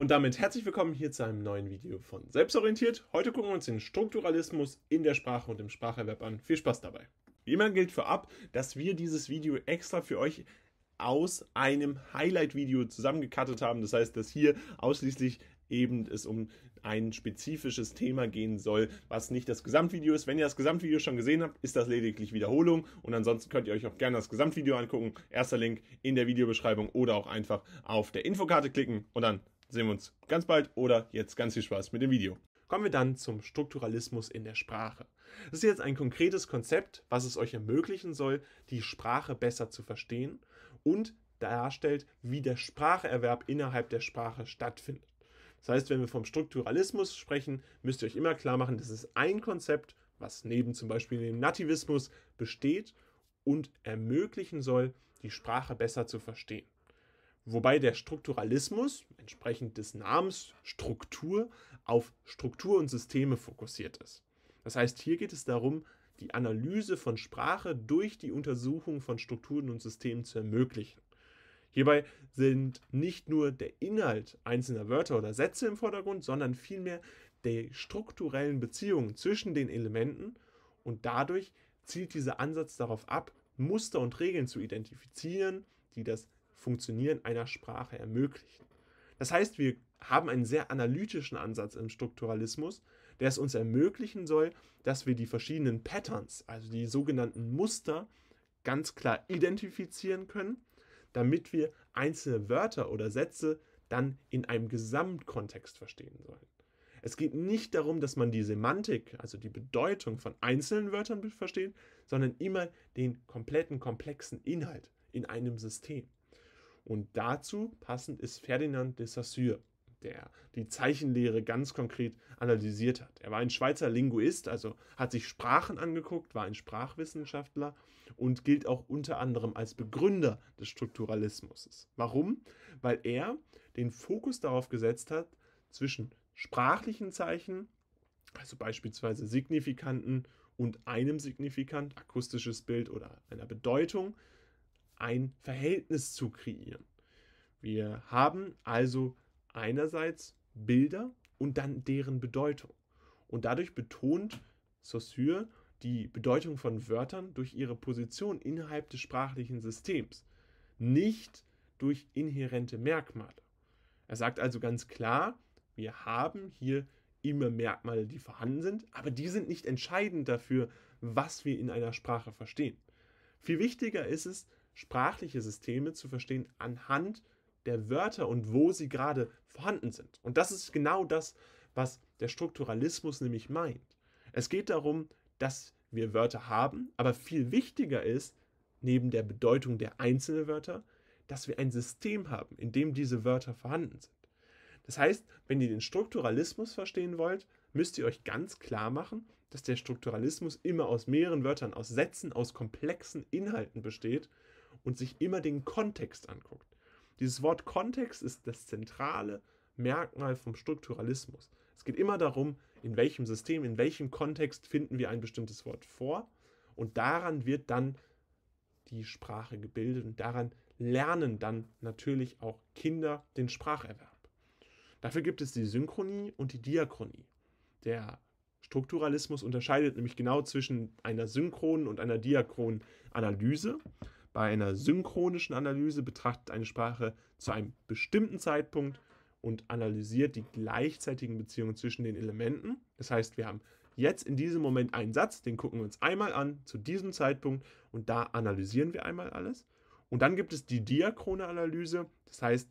Und damit herzlich willkommen hier zu einem neuen Video von Selbstorientiert. Heute gucken wir uns den Strukturalismus in der Sprache und im Spracherwerb an. Viel Spaß dabei. Wie immer gilt vorab, dass wir dieses Video extra für euch aus einem Highlight-Video zusammengekattet haben. Das heißt, dass hier ausschließlich eben es um ein spezifisches Thema gehen soll, was nicht das Gesamtvideo ist. Wenn ihr das Gesamtvideo schon gesehen habt, ist das lediglich Wiederholung und ansonsten könnt ihr euch auch gerne das Gesamtvideo angucken. Erster Link in der Videobeschreibung oder auch einfach auf der Infokarte klicken und dann sehen wir uns ganz bald oder jetzt ganz viel Spaß mit dem Video. Kommen wir dann zum Strukturalismus in der Sprache. Das ist jetzt ein konkretes Konzept, was es euch ermöglichen soll, die Sprache besser zu verstehen und darstellt, wie der Spracherwerb innerhalb der Sprache stattfindet. Das heißt, wenn wir vom Strukturalismus sprechen, müsst ihr euch immer klar machen, das ist ein Konzept, was neben zum Beispiel dem Nativismus besteht und ermöglichen soll, die Sprache besser zu verstehen wobei der Strukturalismus, entsprechend des Namens Struktur, auf Struktur und Systeme fokussiert ist. Das heißt, hier geht es darum, die Analyse von Sprache durch die Untersuchung von Strukturen und Systemen zu ermöglichen. Hierbei sind nicht nur der Inhalt einzelner Wörter oder Sätze im Vordergrund, sondern vielmehr die strukturellen Beziehungen zwischen den Elementen und dadurch zielt dieser Ansatz darauf ab, Muster und Regeln zu identifizieren, die das Funktionieren einer Sprache ermöglichen. Das heißt, wir haben einen sehr analytischen Ansatz im Strukturalismus, der es uns ermöglichen soll, dass wir die verschiedenen Patterns, also die sogenannten Muster, ganz klar identifizieren können, damit wir einzelne Wörter oder Sätze dann in einem Gesamtkontext verstehen sollen. Es geht nicht darum, dass man die Semantik, also die Bedeutung von einzelnen Wörtern versteht, sondern immer den kompletten komplexen Inhalt in einem System. Und dazu passend ist Ferdinand de Saussure, der die Zeichenlehre ganz konkret analysiert hat. Er war ein Schweizer Linguist, also hat sich Sprachen angeguckt, war ein Sprachwissenschaftler und gilt auch unter anderem als Begründer des Strukturalismus. Warum? Weil er den Fokus darauf gesetzt hat, zwischen sprachlichen Zeichen, also beispielsweise signifikanten und einem signifikant, akustisches Bild oder einer Bedeutung, ein Verhältnis zu kreieren. Wir haben also einerseits Bilder und dann deren Bedeutung. Und dadurch betont Saussure die Bedeutung von Wörtern durch ihre Position innerhalb des sprachlichen Systems, nicht durch inhärente Merkmale. Er sagt also ganz klar, wir haben hier immer Merkmale, die vorhanden sind, aber die sind nicht entscheidend dafür, was wir in einer Sprache verstehen. Viel wichtiger ist es, sprachliche Systeme zu verstehen anhand der Wörter und wo sie gerade vorhanden sind. Und das ist genau das, was der Strukturalismus nämlich meint. Es geht darum, dass wir Wörter haben, aber viel wichtiger ist, neben der Bedeutung der einzelnen Wörter, dass wir ein System haben, in dem diese Wörter vorhanden sind. Das heißt, wenn ihr den Strukturalismus verstehen wollt, müsst ihr euch ganz klar machen, dass der Strukturalismus immer aus mehreren Wörtern, aus Sätzen, aus komplexen Inhalten besteht und sich immer den Kontext anguckt. Dieses Wort Kontext ist das zentrale Merkmal vom Strukturalismus. Es geht immer darum, in welchem System, in welchem Kontext finden wir ein bestimmtes Wort vor und daran wird dann die Sprache gebildet und daran lernen dann natürlich auch Kinder den Spracherwerb. Dafür gibt es die Synchronie und die Diachronie. Der Strukturalismus unterscheidet nämlich genau zwischen einer synchronen und einer diachronen Analyse bei einer synchronischen Analyse betrachtet eine Sprache zu einem bestimmten Zeitpunkt und analysiert die gleichzeitigen Beziehungen zwischen den Elementen. Das heißt, wir haben jetzt in diesem Moment einen Satz, den gucken wir uns einmal an zu diesem Zeitpunkt und da analysieren wir einmal alles. Und dann gibt es die diachrone Analyse, das heißt,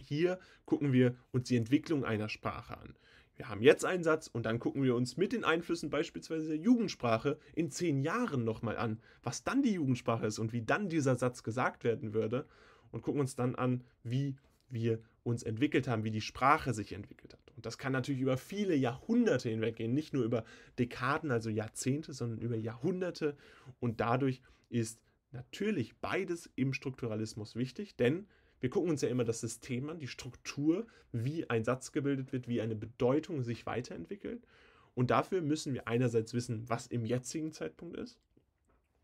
hier gucken wir uns die Entwicklung einer Sprache an. Wir haben jetzt einen Satz und dann gucken wir uns mit den Einflüssen beispielsweise der Jugendsprache in zehn Jahren nochmal an, was dann die Jugendsprache ist und wie dann dieser Satz gesagt werden würde und gucken uns dann an, wie wir uns entwickelt haben, wie die Sprache sich entwickelt hat. Und das kann natürlich über viele Jahrhunderte hinweggehen, nicht nur über Dekaden, also Jahrzehnte, sondern über Jahrhunderte. Und dadurch ist natürlich beides im Strukturalismus wichtig, denn wir gucken uns ja immer das System an, die Struktur, wie ein Satz gebildet wird, wie eine Bedeutung sich weiterentwickelt. Und dafür müssen wir einerseits wissen, was im jetzigen Zeitpunkt ist.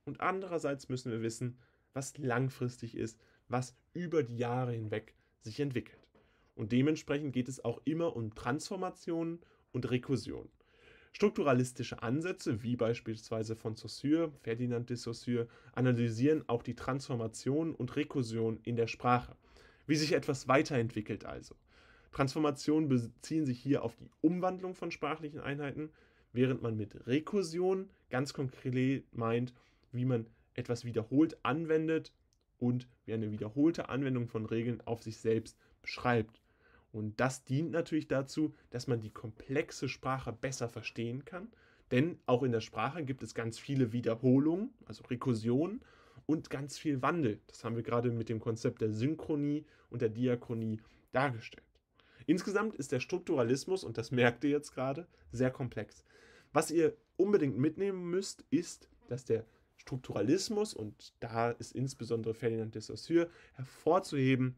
Und andererseits müssen wir wissen, was langfristig ist, was über die Jahre hinweg sich entwickelt. Und dementsprechend geht es auch immer um Transformationen und Rekursionen. Strukturalistische Ansätze, wie beispielsweise von Saussure, Ferdinand de Saussure, analysieren auch die Transformation und Rekursion in der Sprache. Wie sich etwas weiterentwickelt also. Transformationen beziehen sich hier auf die Umwandlung von sprachlichen Einheiten, während man mit Rekursion ganz konkret meint, wie man etwas wiederholt anwendet und wie eine wiederholte Anwendung von Regeln auf sich selbst beschreibt. Und das dient natürlich dazu, dass man die komplexe Sprache besser verstehen kann, denn auch in der Sprache gibt es ganz viele Wiederholungen, also Rekursionen und ganz viel Wandel. Das haben wir gerade mit dem Konzept der Synchronie und der Diachronie dargestellt. Insgesamt ist der Strukturalismus, und das merkt ihr jetzt gerade, sehr komplex. Was ihr unbedingt mitnehmen müsst, ist, dass der Strukturalismus, und da ist insbesondere Ferdinand de Saussure hervorzuheben,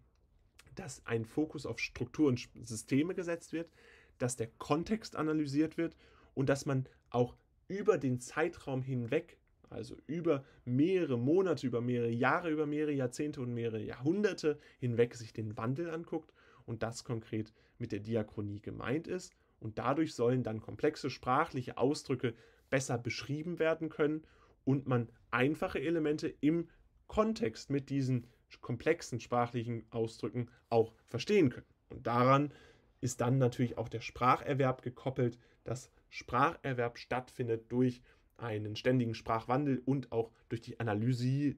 dass ein Fokus auf Struktur und Systeme gesetzt wird, dass der Kontext analysiert wird und dass man auch über den Zeitraum hinweg also über mehrere Monate, über mehrere Jahre, über mehrere Jahrzehnte und mehrere Jahrhunderte hinweg sich den Wandel anguckt und das konkret mit der Diakonie gemeint ist. Und dadurch sollen dann komplexe sprachliche Ausdrücke besser beschrieben werden können und man einfache Elemente im Kontext mit diesen komplexen sprachlichen Ausdrücken auch verstehen können. Und daran ist dann natürlich auch der Spracherwerb gekoppelt, dass Spracherwerb stattfindet durch einen ständigen Sprachwandel und auch durch die Analyse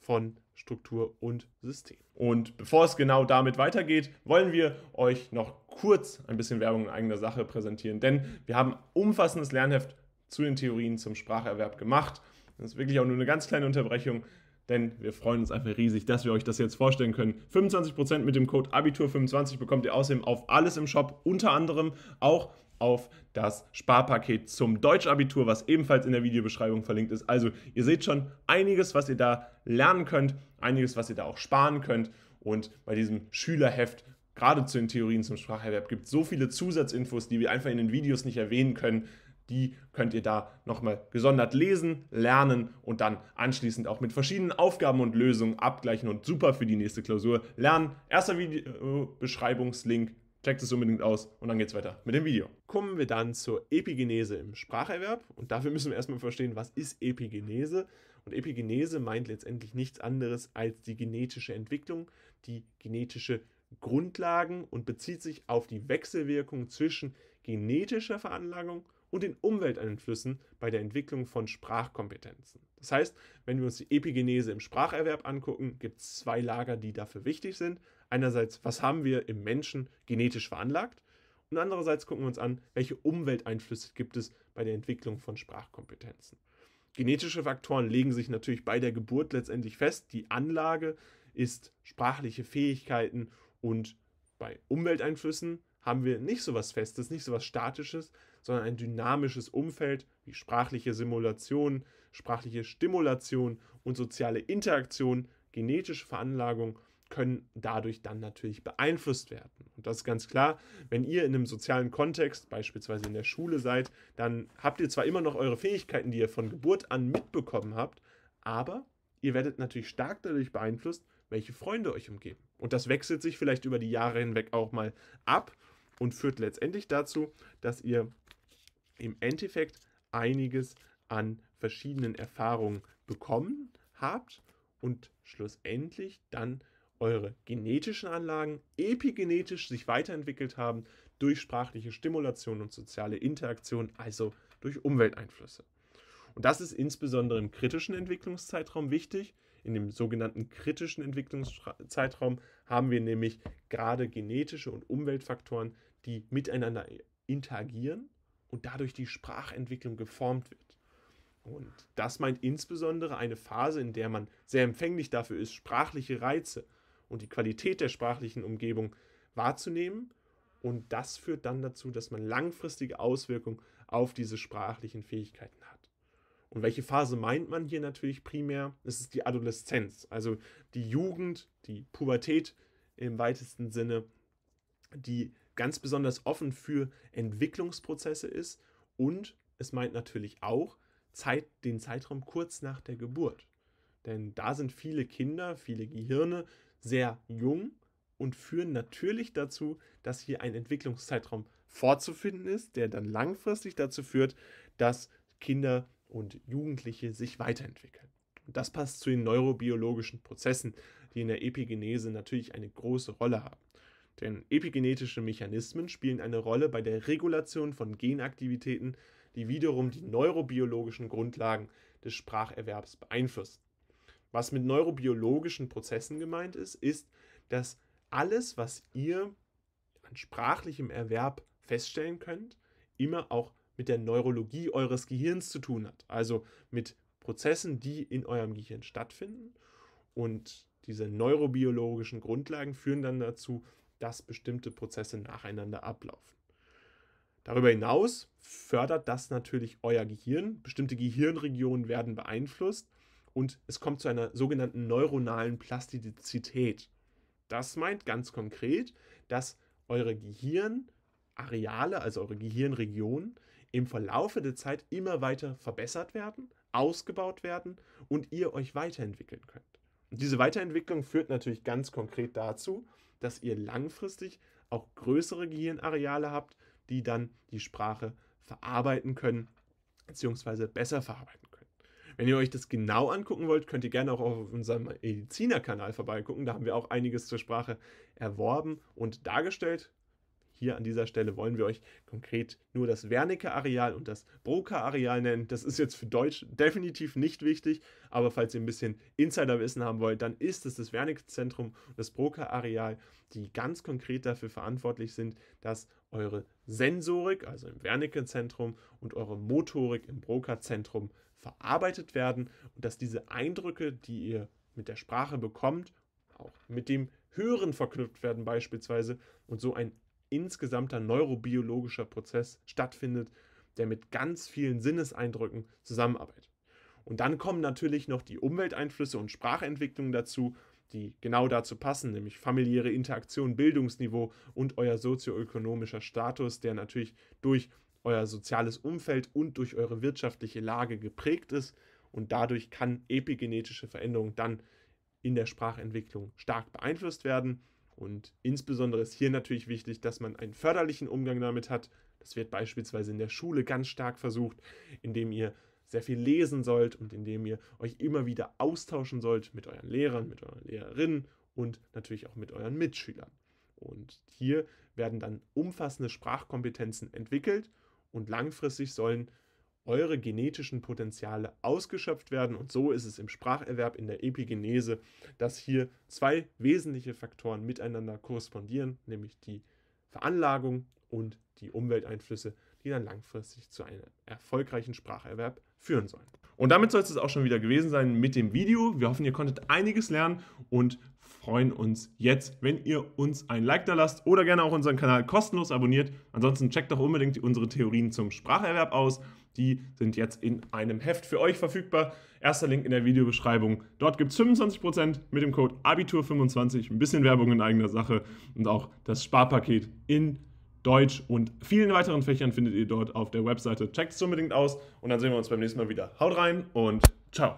von Struktur und System. Und bevor es genau damit weitergeht, wollen wir euch noch kurz ein bisschen Werbung in eigener Sache präsentieren, denn wir haben umfassendes Lernheft zu den Theorien zum Spracherwerb gemacht. Das ist wirklich auch nur eine ganz kleine Unterbrechung, denn wir freuen uns einfach riesig, dass wir euch das jetzt vorstellen können. 25% mit dem Code Abitur25 bekommt ihr außerdem auf alles im Shop, unter anderem auch auf das Sparpaket zum Deutschabitur, was ebenfalls in der Videobeschreibung verlinkt ist. Also ihr seht schon einiges, was ihr da lernen könnt, einiges, was ihr da auch sparen könnt. Und bei diesem Schülerheft gerade zu den Theorien zum Spracherwerb gibt es so viele Zusatzinfos, die wir einfach in den Videos nicht erwähnen können. Die könnt ihr da nochmal gesondert lesen, lernen und dann anschließend auch mit verschiedenen Aufgaben und Lösungen abgleichen und super für die nächste Klausur lernen. Erster Videobeschreibungslink Checkt es unbedingt aus und dann geht's weiter mit dem Video. Kommen wir dann zur Epigenese im Spracherwerb und dafür müssen wir erstmal verstehen, was ist Epigenese? Und Epigenese meint letztendlich nichts anderes als die genetische Entwicklung, die genetische Grundlagen und bezieht sich auf die Wechselwirkung zwischen genetischer Veranlagung und den Umwelteinflüssen bei der Entwicklung von Sprachkompetenzen. Das heißt, wenn wir uns die Epigenese im Spracherwerb angucken, gibt es zwei Lager, die dafür wichtig sind einerseits, was haben wir im Menschen genetisch veranlagt und andererseits gucken wir uns an, welche Umwelteinflüsse gibt es bei der Entwicklung von Sprachkompetenzen. Genetische Faktoren legen sich natürlich bei der Geburt letztendlich fest. Die Anlage ist sprachliche Fähigkeiten und bei Umwelteinflüssen haben wir nicht so was Festes, nicht so was Statisches, sondern ein dynamisches Umfeld wie sprachliche Simulation, sprachliche Stimulation und soziale Interaktion, genetische Veranlagung können dadurch dann natürlich beeinflusst werden. Und das ist ganz klar, wenn ihr in einem sozialen Kontext, beispielsweise in der Schule seid, dann habt ihr zwar immer noch eure Fähigkeiten, die ihr von Geburt an mitbekommen habt, aber ihr werdet natürlich stark dadurch beeinflusst, welche Freunde euch umgeben. Und das wechselt sich vielleicht über die Jahre hinweg auch mal ab und führt letztendlich dazu, dass ihr im Endeffekt einiges an verschiedenen Erfahrungen bekommen habt und schlussendlich dann eure genetischen Anlagen epigenetisch sich weiterentwickelt haben durch sprachliche Stimulation und soziale Interaktion, also durch Umwelteinflüsse. Und das ist insbesondere im kritischen Entwicklungszeitraum wichtig. In dem sogenannten kritischen Entwicklungszeitraum haben wir nämlich gerade genetische und Umweltfaktoren, die miteinander interagieren und dadurch die Sprachentwicklung geformt wird. Und das meint insbesondere eine Phase, in der man sehr empfänglich dafür ist, sprachliche Reize und die Qualität der sprachlichen Umgebung wahrzunehmen. Und das führt dann dazu, dass man langfristige Auswirkungen auf diese sprachlichen Fähigkeiten hat. Und welche Phase meint man hier natürlich primär? Es ist die Adoleszenz, also die Jugend, die Pubertät im weitesten Sinne, die ganz besonders offen für Entwicklungsprozesse ist. Und es meint natürlich auch Zeit, den Zeitraum kurz nach der Geburt. Denn da sind viele Kinder, viele Gehirne, sehr jung und führen natürlich dazu, dass hier ein Entwicklungszeitraum vorzufinden ist, der dann langfristig dazu führt, dass Kinder und Jugendliche sich weiterentwickeln. das passt zu den neurobiologischen Prozessen, die in der Epigenese natürlich eine große Rolle haben. Denn epigenetische Mechanismen spielen eine Rolle bei der Regulation von Genaktivitäten, die wiederum die neurobiologischen Grundlagen des Spracherwerbs beeinflussen. Was mit neurobiologischen Prozessen gemeint ist, ist, dass alles, was ihr an sprachlichem Erwerb feststellen könnt, immer auch mit der Neurologie eures Gehirns zu tun hat. Also mit Prozessen, die in eurem Gehirn stattfinden. Und diese neurobiologischen Grundlagen führen dann dazu, dass bestimmte Prozesse nacheinander ablaufen. Darüber hinaus fördert das natürlich euer Gehirn. Bestimmte Gehirnregionen werden beeinflusst und es kommt zu einer sogenannten neuronalen Plastizität. Das meint ganz konkret, dass eure Gehirnareale, also eure Gehirnregionen, im Verlaufe der Zeit immer weiter verbessert werden, ausgebaut werden und ihr euch weiterentwickeln könnt. Und diese Weiterentwicklung führt natürlich ganz konkret dazu, dass ihr langfristig auch größere Gehirnareale habt, die dann die Sprache verarbeiten können, beziehungsweise besser verarbeiten. Wenn ihr euch das genau angucken wollt, könnt ihr gerne auch auf unserem Mediziner-Kanal vorbeigucken. Da haben wir auch einiges zur Sprache erworben und dargestellt. Hier an dieser Stelle wollen wir euch konkret nur das Wernicke-Areal und das Broca-Areal nennen. Das ist jetzt für Deutsch definitiv nicht wichtig, aber falls ihr ein bisschen Insiderwissen haben wollt, dann ist es das Wernicke-Zentrum und das Broca-Areal, die ganz konkret dafür verantwortlich sind, dass eure Sensorik, also im Wernicke-Zentrum, und eure Motorik im Broca-Zentrum verarbeitet werden und dass diese Eindrücke, die ihr mit der Sprache bekommt, auch mit dem Hören verknüpft werden beispielsweise und so ein insgesamter neurobiologischer Prozess stattfindet, der mit ganz vielen Sinneseindrücken zusammenarbeitet. Und dann kommen natürlich noch die Umwelteinflüsse und Sprachentwicklungen dazu, die genau dazu passen, nämlich familiäre Interaktion, Bildungsniveau und euer sozioökonomischer Status, der natürlich durch euer soziales Umfeld und durch eure wirtschaftliche Lage geprägt ist. Und dadurch kann epigenetische Veränderung dann in der Sprachentwicklung stark beeinflusst werden. Und insbesondere ist hier natürlich wichtig, dass man einen förderlichen Umgang damit hat. Das wird beispielsweise in der Schule ganz stark versucht, indem ihr sehr viel lesen sollt und indem ihr euch immer wieder austauschen sollt mit euren Lehrern, mit euren Lehrerinnen und natürlich auch mit euren Mitschülern. Und hier werden dann umfassende Sprachkompetenzen entwickelt und langfristig sollen eure genetischen Potenziale ausgeschöpft werden. Und so ist es im Spracherwerb, in der Epigenese, dass hier zwei wesentliche Faktoren miteinander korrespondieren, nämlich die Veranlagung und die Umwelteinflüsse, die dann langfristig zu einem erfolgreichen Spracherwerb führen sollen. Und damit soll es auch schon wieder gewesen sein mit dem Video. Wir hoffen, ihr konntet einiges lernen und freuen uns jetzt, wenn ihr uns ein Like da lasst oder gerne auch unseren Kanal kostenlos abonniert. Ansonsten checkt doch unbedingt unsere Theorien zum Spracherwerb aus. Die sind jetzt in einem Heft für euch verfügbar. Erster Link in der Videobeschreibung. Dort gibt es 25% mit dem Code Abitur25, ein bisschen Werbung in eigener Sache und auch das Sparpaket in Deutsch und vielen weiteren Fächern findet ihr dort auf der Webseite. Checkt es unbedingt aus und dann sehen wir uns beim nächsten Mal wieder. Haut rein und ciao!